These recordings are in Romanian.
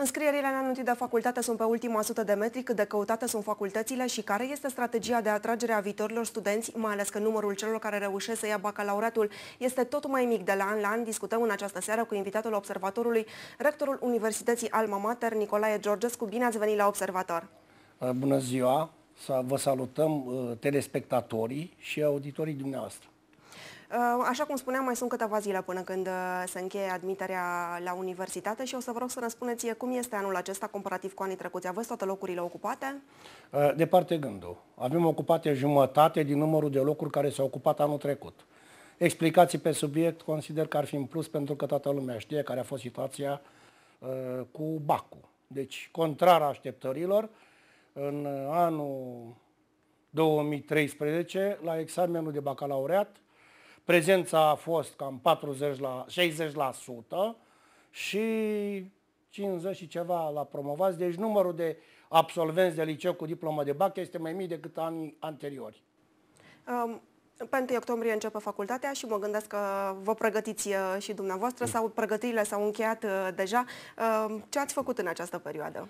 Înscrierile în anunții de facultate sunt pe ultima sută de metri, cât de căutate sunt facultățile și care este strategia de atragere a viitorilor studenți, mai ales că numărul celor care reușesc să ia bacalaureatul este tot mai mic de la an la an. Discutăm în această seară cu invitatul observatorului, rectorul Universității Alma Mater, Nicolae Georgescu. Bine ați venit la Observator! Uh, bună ziua! Să vă salutăm uh, telespectatorii și auditorii dumneavoastră. Uh, așa cum spuneam, mai sunt câteva zile până când uh, se încheie admiterea la universitate și o să vă rog să răspundeți uh, cum este anul acesta comparativ cu anii trecuți. Aveți toate locurile ocupate? Departe gândul. Avem ocupate jumătate din numărul de locuri care s-au ocupat anul trecut. Explicații pe subiect consider că ar fi în plus pentru că toată lumea știe care a fost situația cu Bacu. Deci, contrar așteptărilor, în anul 2013, la examenul de bacalaureat, Prezența a fost cam 40 la, 60% la și 50 și ceva la promovați, deci numărul de absolvenți de liceu cu diplomă de bac este mai mic decât anii anteriori. Um, pe 1 octombrie începe facultatea și mă gândesc că vă pregătiți uh, și dumneavoastră sau pregătirile s-au încheiat uh, deja. Um, ce ați făcut în această perioadă?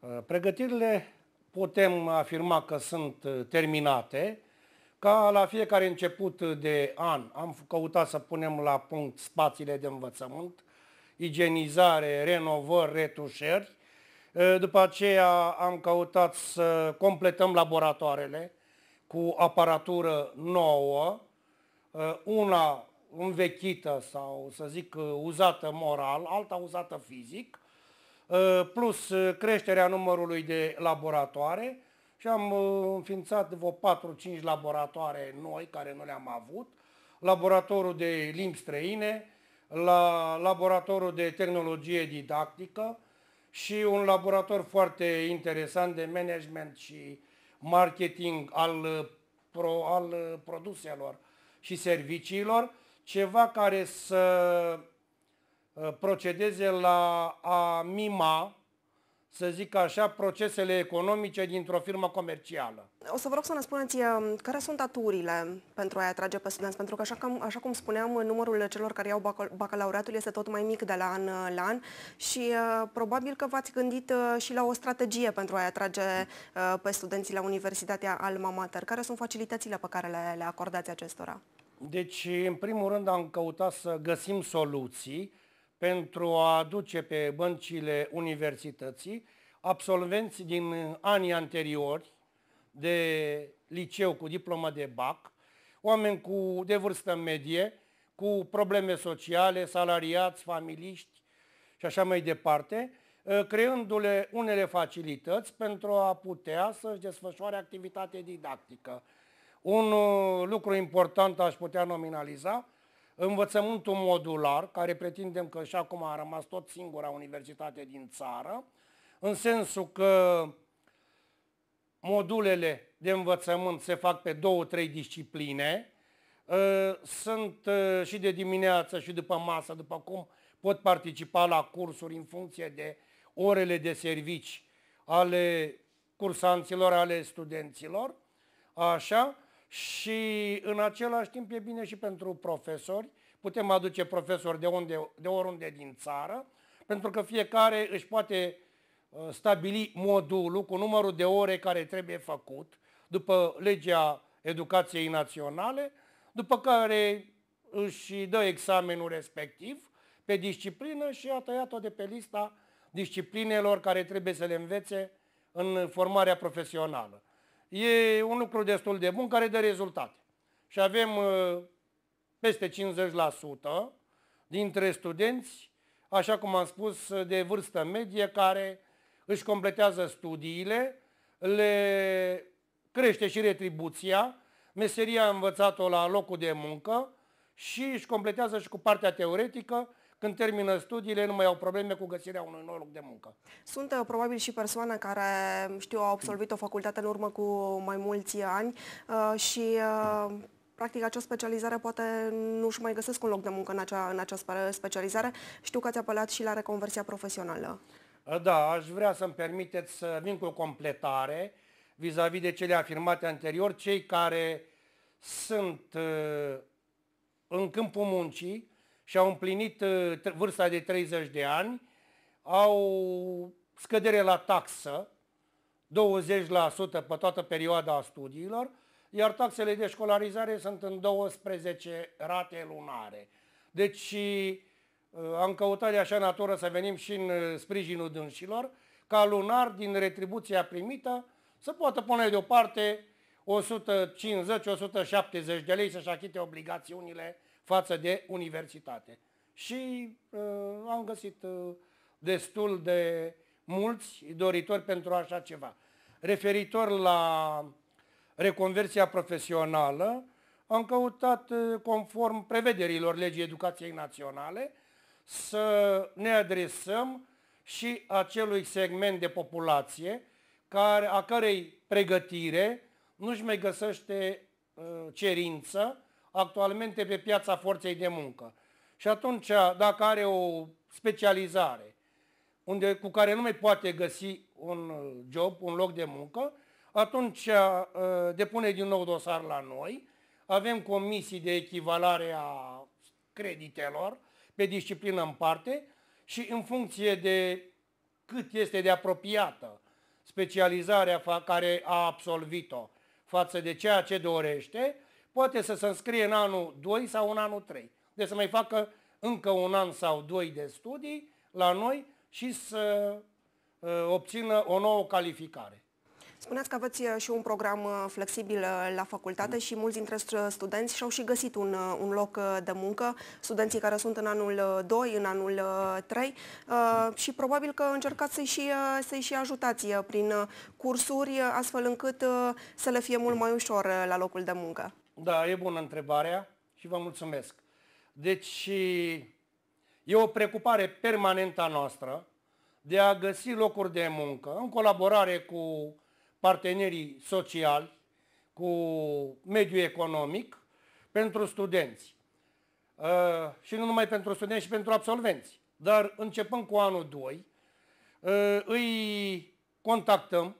Uh, pregătirile putem afirma că sunt terminate. Ca la fiecare început de an am căutat să punem la punct spațiile de învățământ, igienizare, renovări, retușeri. După aceea am căutat să completăm laboratoarele cu aparatură nouă, una învechită sau să zic uzată moral, alta uzată fizic, plus creșterea numărului de laboratoare și am uh, înființat vreo 4-5 laboratoare noi care nu le-am avut, laboratorul de limbi străine, la laboratorul de tehnologie didactică și un laborator foarte interesant de management și marketing al, uh, pro, al uh, produselor și serviciilor, ceva care să procedeze la a mima să zic așa, procesele economice dintr-o firmă comercială. O să vă rog să ne spuneți um, care sunt aturile pentru a-i atrage pe studenți, pentru că așa, cum, așa cum spuneam, numărul celor care iau bacalaureatul este tot mai mic de la an uh, la an și uh, probabil că v-ați gândit uh, și la o strategie pentru a-i atrage pe studenții la Universitatea Alma Mater. Care sunt facilitățile pe care le, le acordați acestora? Deci, în primul rând, am căutat să găsim soluții pentru a aduce pe băncile universității absolvenți din anii anteriori de liceu cu diplomă de BAC, oameni cu, de vârstă medie, cu probleme sociale, salariați, familiști și așa mai departe, ă, creându-le unele facilități pentru a putea să-și desfășoare activitate didactică. Un ă, lucru important aș putea nominaliza învățământul modular, care pretindem că și acum a rămas tot singura universitate din țară, în sensul că modulele de învățământ se fac pe două, trei discipline, ă, sunt ă, și de dimineață și după masă, după cum pot participa la cursuri în funcție de orele de servici ale cursanților, ale studenților, așa, și în același timp e bine și pentru profesori. Putem aduce profesori de, unde, de oriunde din țară, pentru că fiecare își poate uh, stabili modulul cu numărul de ore care trebuie făcut după legea educației naționale, după care își dă examenul respectiv pe disciplină și a tăiat-o de pe lista disciplinelor care trebuie să le învețe în formarea profesională. E un lucru destul de bun care dă rezultate. Și avem uh, peste 50% dintre studenți, așa cum am spus, de vârstă medie, care își completează studiile, le crește și retribuția, meseria învățată la locul de muncă și își completează și cu partea teoretică când termină studiile, nu mai au probleme cu găsirea unui nou loc de muncă. Sunt uh, probabil și persoane care, mm, știu, au absolvit o facultate în urmă cu mai mulți ani uh, și uh, practic acea specializare poate nu și mai găsesc un loc de muncă în acea, în acea specializare. Știu că ați apelat și la reconversia profesională. Da, aș vrea să-mi permiteți să vin cu o completare vis-a-vis -vis de cele afirmate anterior. Cei care sunt în câmpul muncii și-au împlinit uh, vârsta de 30 de ani, au scădere la taxă, 20% pe toată perioada studiilor, iar taxele de școlarizare sunt în 12 rate lunare. Deci uh, am căutat de așa natură să venim și în uh, sprijinul dânșilor, ca lunar din retribuția primită să poată pune deoparte 150-170 de lei să-și achite obligațiunile față de universitate. Și uh, am găsit uh, destul de mulți doritori pentru așa ceva. Referitor la reconversia profesională, am căutat, uh, conform prevederilor legii educației naționale, să ne adresăm și acelui segment de populație care, a cărei pregătire nu-și mai găsește uh, cerință actualmente pe piața forței de muncă. Și atunci, dacă are o specializare unde, cu care nu mai poate găsi un uh, job, un loc de muncă, atunci uh, uh, depune din nou dosar la noi, avem comisii de echivalare a creditelor pe disciplină în parte și în funcție de cât este de apropiată specializarea care a absolvit-o față de ceea ce dorește, poate să se înscrie în anul 2 sau în anul 3. Deci să mai facă încă un an sau doi de studii la noi și să uh, obțină o nouă calificare. Spuneați că aveți uh, și un program uh, flexibil la facultate și mulți dintre studenți și-au și găsit un, un loc de muncă, studenții care sunt în anul 2, în anul 3 și probabil că încercați să-i și, să și ajutați prin cursuri astfel încât să le fie mult mai ușor la locul de muncă. Da, e bună întrebarea și vă mulțumesc. Deci e o preocupare permanentă a noastră de a găsi locuri de muncă în colaborare cu partenerii sociali, cu mediul economic, pentru studenți. Uh, și nu numai pentru studenți, și pentru absolvenți. Dar începând cu anul 2, uh, ă, îi contactăm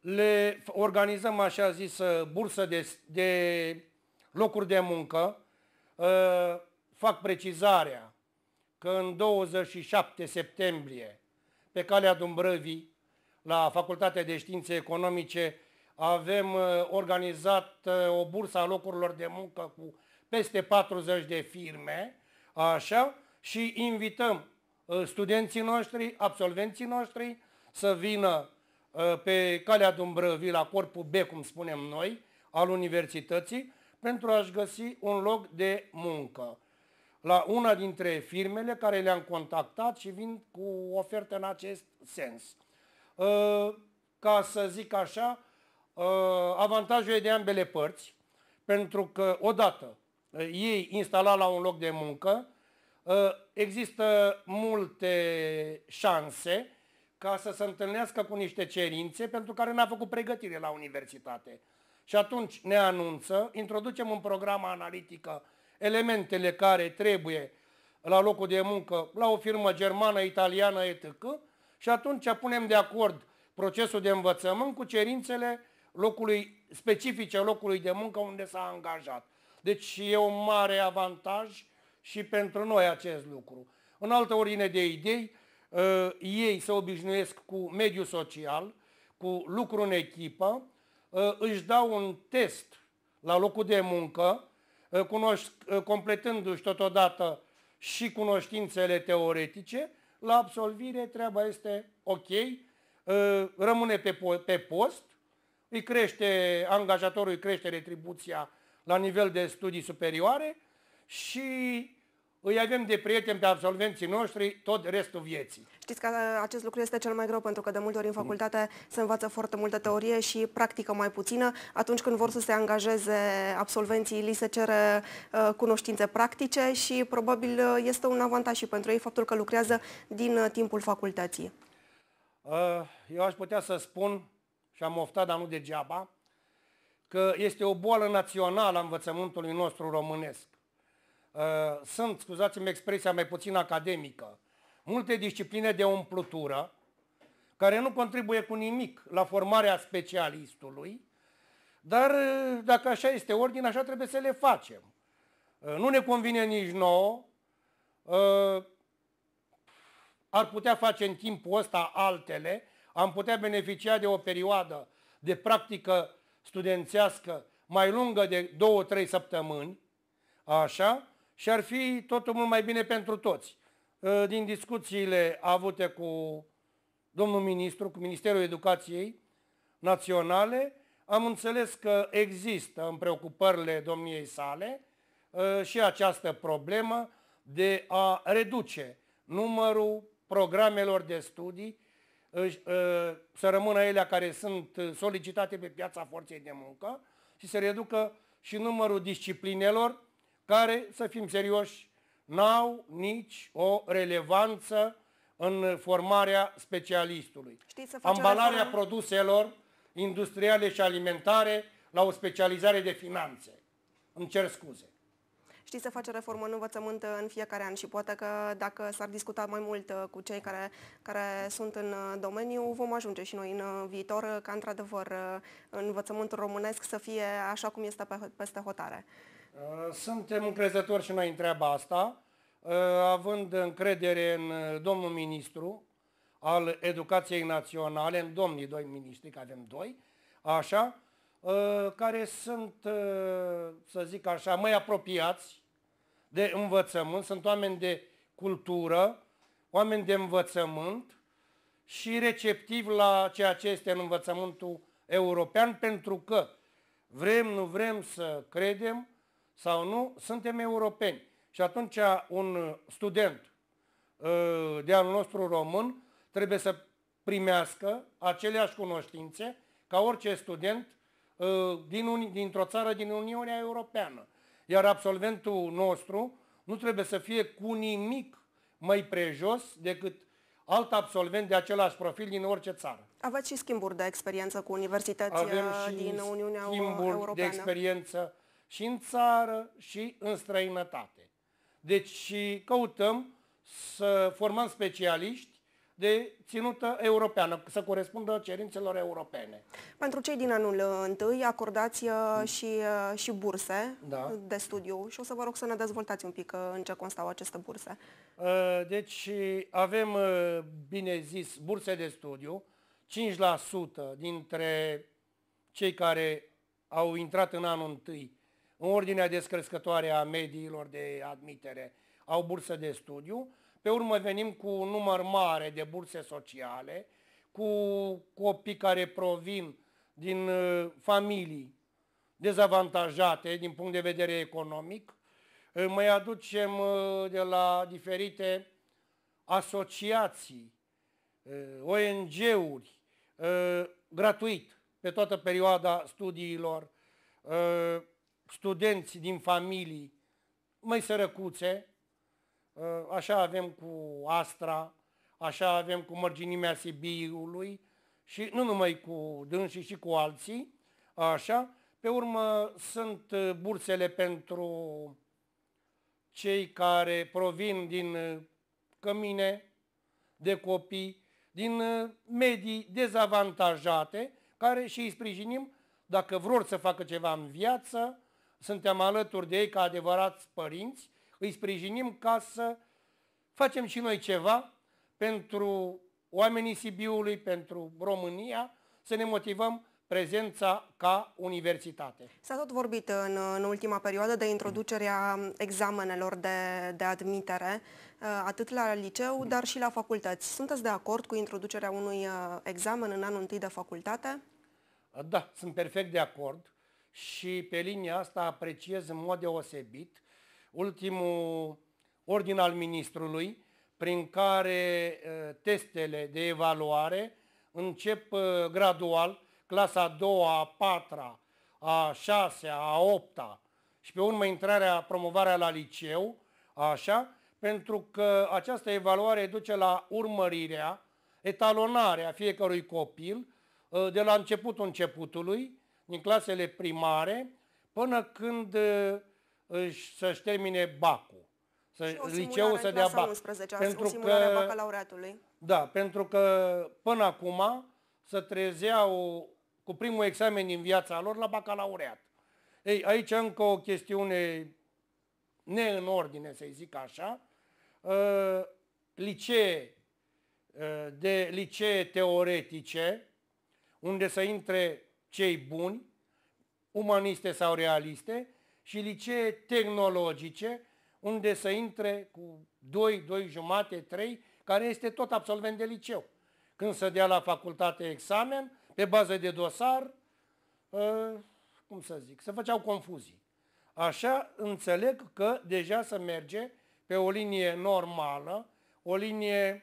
le organizăm așa zis bursă de, de locuri de muncă. Ă, fac precizarea că în 27 septembrie, pe calea Dumbrăvii, la Facultatea de Științe Economice, avem ă, organizat ă, o bursă a locurilor de muncă cu peste 40 de firme, așa, și invităm studenții noștri, absolvenții noștri să vină Ă, pe calea Dumbrăvii, la corpul B, cum spunem noi, al universității, pentru a-și găsi un loc de muncă la una dintre firmele care le-am contactat și vin cu oferte în acest sens. Ă, ca să zic așa, ă, avantajul e de ambele părți, pentru că odată ei instala la un loc de muncă, există multe șanse ca să se întâlnească cu niște cerințe pentru care n-a făcut pregătire la universitate. Și atunci ne anunță, introducem în programa analitică elementele care trebuie la locul de muncă, la o firmă germană, italiană, etc. Și atunci punem de acord procesul de învățământ cu cerințele locului, specifice locului de muncă unde s-a angajat. Deci e un mare avantaj și pentru noi acest lucru. În altă ordine de idei, Ă, ei se obișnuiesc cu mediul social, cu lucru în echipă, ă, își dau un test la locul de muncă, ă, completându-și totodată și cunoștințele teoretice, la absolvire treaba este ok, rămâne pe, pe post, îi crește, angajatorul îi crește retribuția la nivel de studii superioare și îi avem de prieteni pe absolvenții noștri tot restul vieții. Știți că uh, acest lucru este cel mai greu pentru că de multe ori în facultate se învață foarte multă teorie și practică mai puțină. Atunci când vor să se angajeze absolvenții, li se cere uh, cunoștințe practice și probabil uh, este un avantaj și pentru ei faptul că lucrează din uh, timpul facultății. Uh, eu aș putea să spun, și am oftat, dar nu degeaba, că este o boală națională a învățământului nostru românesc Uh, sunt, scuzați-mi expresia mai puțin academică, multe discipline de umplutură care nu contribuie cu nimic la formarea specialistului, dar uh, dacă așa este ordine, așa trebuie să le facem. Uh, nu ne convine nici nouă, ar putea face în timpul ăsta altele, am putea beneficia de o perioadă de practică studențească mai lungă de 2-3 săptămâni, așa, și ar fi totul mult mai bine pentru toți. Ă, din discuțiile avute cu domnul ministru, cu Ministerul Educației Naționale, am înțeles că există în preocupările domniei sale ă, și această problemă de a reduce numărul programelor de studii, ă, să rămână ele care sunt solicitate pe piața forței de muncă și să reducă și numărul disciplinelor care, să fim serioși, n-au nici o relevanță în formarea specialistului. Știți să Ambalarea reforme? produselor industriale și alimentare la o specializare de finanțe. Îmi cer scuze. Știți să face reformă în învățământ în fiecare an și poate că dacă s-ar discuta mai mult uh, cu cei care, care sunt în uh, domeniu, vom ajunge și noi în uh, viitor ca într-adevăr învățământul românesc să fie așa cum este peste hotare. Uh, suntem încrezători și noi în treaba asta, uh, având încredere în uh, domnul ministru al Educației Naționale, în domnii doi ministri, că avem doi, așa, care sunt, să zic așa, mai apropiați de învățământ, sunt oameni de cultură, oameni de învățământ și receptiv la ceea ce este în învățământul european, pentru că vrem, nu vrem să credem, sau nu, suntem europeni. Și atunci un student ă, de al nostru român trebuie să primească aceleași cunoștințe ca orice student ă, din, dintr-o țară din Uniunea Europeană. Iar absolventul nostru nu trebuie să fie cu nimic mai prejos decât alt absolvent de același profil din orice țară. Aveți și schimburi de experiență cu universități Avem ă, și din Uniunea schimburi Europeană. de experiență și în țară și în străinătate. Deci căutăm să formăm specialiști de ținută europeană, să corespundă cerințelor europene. Pentru cei din anul întâi acordați uh, și, uh, și burse da. de studiu și o să vă rog să ne dezvoltați un pic uh, în ce constau aceste burse. Deci avem, bine zis, burse de studiu, 5% dintre cei care au intrat în anul întâi în ordinea descrescătoare a mediilor de admitere au bursă de studiu, pe urmă venim cu un număr mare de burse sociale, cu copii care provin din uh, familii dezavantajate din punct de vedere economic. Uh, mai aducem uh, de la diferite asociații, ONG-uri, gratuit pe toată perioada studiilor studenți din familii mai sărăcuțe, ă, așa avem cu Astra, așa avem cu mărginimea Sibiului și nu numai cu dânsii și cu alții, așa. Pe urmă sunt bursele pentru cei care provin din cămine de copii, din ă, medii dezavantajate, care și îi sprijinim dacă vor să facă ceva în viață, suntem alături de ei ca adevărați părinți, îi sprijinim ca să facem și noi ceva pentru oamenii Sibiului, pentru România, să ne motivăm prezența ca universitate. S-a tot vorbit în, în ultima perioadă de introducerea examenelor de, de admitere, uh, atât la liceu, dar și la facultăți. Sunteți de acord cu introducerea unui uh, examen în anul întâi de facultate? Da, sunt perfect de acord și pe linia asta apreciez în mod deosebit ultimul ordin al ministrului prin care ă, testele de evaluare încep ă, gradual clasa a doua, a patra, a șasea, a opta și pe urmă intrarea, promovarea la liceu, așa, pentru că această evaluare duce la urmărirea, etalonarea fiecărui copil ă, de la începutul începutului din clasele primare până când își, să-și termine bacul. Să, liceul să dea bac. 11, pentru o că, bacalaureatului. Da, pentru că până acum să trezeau cu primul examen din viața lor la bacalaureat. Ei, aici încă o chestiune ne în ordine, să-i zic așa, licee, de licee teoretice, unde să intre cei buni, umaniste sau realiste, și licee tehnologice, unde să intre cu 2, 2 jumate, 3, care este tot absolvent de liceu. Când să dea la facultate examen, pe bază de dosar, ă, cum să zic, se făceau confuzii. Așa înțeleg că deja să merge pe o linie normală, o linie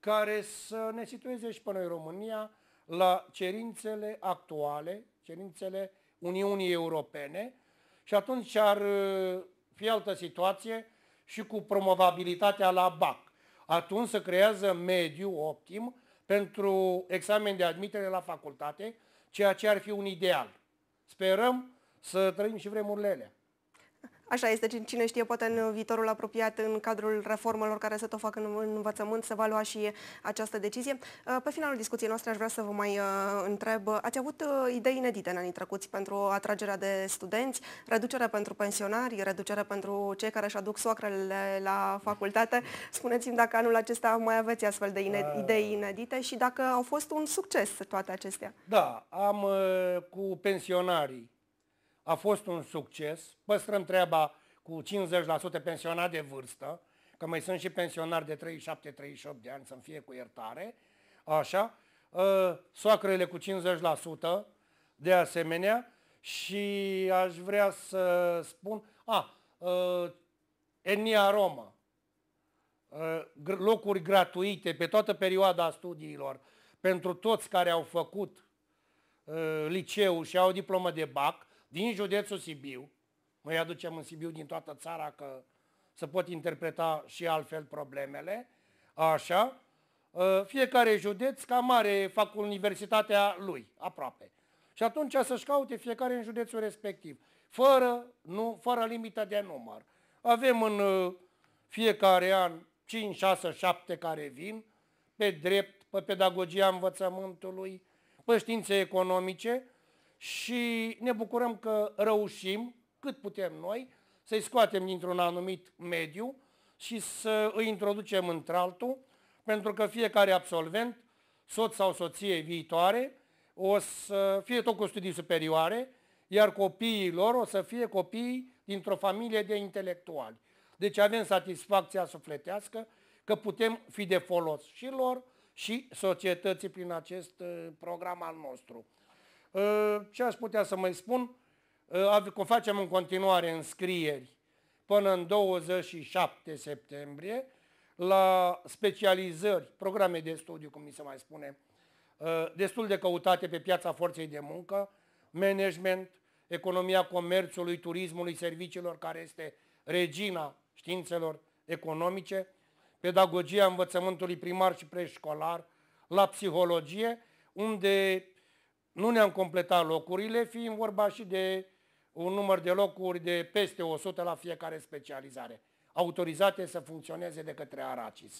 care să ne situeze și pe noi România la cerințele actuale, cerințele Uniunii Europene și atunci ar uh, fi altă situație și cu promovabilitatea la BAC. Atunci se creează mediu optim pentru examen de admitere la facultate, ceea ce ar fi un ideal. Sperăm să trăim și vremurile alea. Așa este, cine știe, poate în viitorul apropiat, în cadrul reformelor care se tot fac în învățământ, se va lua și această decizie. Uh, pe finalul discuției noastre aș vrea să vă mai uh, întreb, uh, ați avut idei inedite în anii trecuți pentru atragerea de studenți, reducere pentru pensionari, reducere pentru cei care își aduc soacrele la facultate. Spuneți-mi dacă anul acesta mai aveți astfel de da. idei inedite și dacă au fost un succes toate acestea. Da, am cu pensionarii a fost un succes. Păstrăm treaba cu 50% pensionat de vârstă, că mai sunt și pensionari de 37-38 de ani, să-mi fie cu iertare, așa, ă, soacrele cu 50% de asemenea și aș vrea să spun, a, ă, etnia romă, ă, locuri gratuite pe toată perioada studiilor pentru toți care au făcut liceu și au diplomă de BAC, din județul Sibiu, noi aducem în Sibiu din toată țara că se pot interpreta și altfel problemele, așa, ă, fiecare județ ca mare, fac universitatea lui, aproape. Și atunci să-și caute fiecare în județul respectiv, fără, nu, fără limită de număr. Avem în ă, fiecare an 5, 6, 7 care vin, pe drept, pe pedagogia învățământului, pe științe economice, și ne bucurăm că reușim cât putem noi să-i scoatem dintr-un anumit mediu și să îi introducem într-altul, pentru că fiecare absolvent, soț sau soție viitoare, o să fie tot cu studii superioare, iar copiii lor o să fie copii dintr-o familie de intelectuali. Deci avem satisfacția sufletească că putem fi de folos și lor și societății prin acest uh, program al nostru. Ă, ce aș putea să mai spun? Ă, o facem în continuare în scrieri, până în 27 septembrie la specializări, programe de studiu, cum mi se mai spune, ă, destul de căutate pe piața forței de muncă, management, economia comerțului, turismului, serviciilor, care este regina științelor economice, pedagogia învățământului primar și preșcolar, la psihologie, unde nu ne-am completat locurile, fiind vorba și de un număr de locuri de peste 100 la fiecare specializare, autorizate să funcționeze de către Aracis.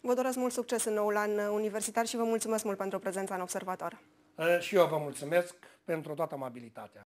Vă doresc mult succes în noul an universitar și vă mulțumesc mult pentru prezența în observator. Eh, și eu vă mulțumesc pentru toată amabilitatea.